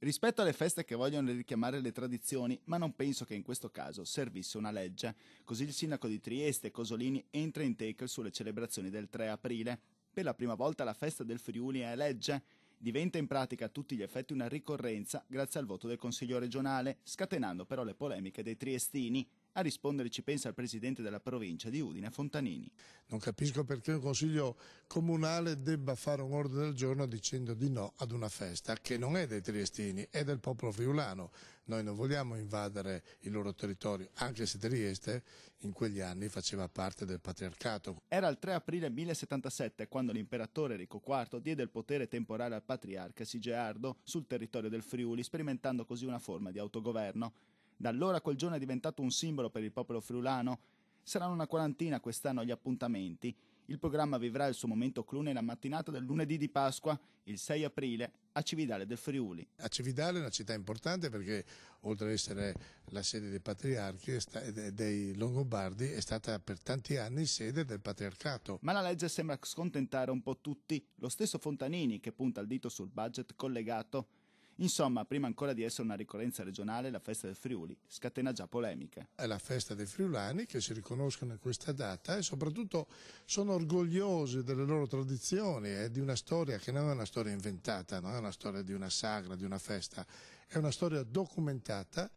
Rispetto alle feste che vogliono richiamare le tradizioni, ma non penso che in questo caso servisse una legge. Così il sindaco di Trieste, Cosolini, entra in take sulle celebrazioni del 3 aprile. Per la prima volta la festa del Friuli è legge. Diventa in pratica a tutti gli effetti una ricorrenza grazie al voto del Consiglio regionale, scatenando però le polemiche dei triestini. A rispondere ci pensa il presidente della provincia di Udine, Fontanini. Non capisco perché un consiglio comunale debba fare un ordine del giorno dicendo di no ad una festa che non è dei triestini, è del popolo friulano. Noi non vogliamo invadere il loro territorio, anche se Trieste in quegli anni faceva parte del patriarcato. Era il 3 aprile 1077 quando l'imperatore Enrico IV diede il potere temporale al patriarca Sigeardo sul territorio del Friuli, sperimentando così una forma di autogoverno. Da allora quel giorno è diventato un simbolo per il popolo friulano. Saranno una quarantina quest'anno gli appuntamenti. Il programma vivrà il suo momento clou nella mattinata del lunedì di Pasqua, il 6 aprile, a Cividale del Friuli. A Cividale è una città importante perché oltre ad essere la sede dei patriarchi dei Longobardi è stata per tanti anni sede del patriarcato. Ma la legge sembra scontentare un po' tutti, lo stesso Fontanini che punta il dito sul budget collegato Insomma, prima ancora di essere una ricorrenza regionale, la festa del Friuli scatena già polemiche. È la festa dei friulani che si riconoscono in questa data e soprattutto sono orgogliosi delle loro tradizioni e di una storia che non è una storia inventata, non è una storia di una sagra, di una festa, è una storia documentata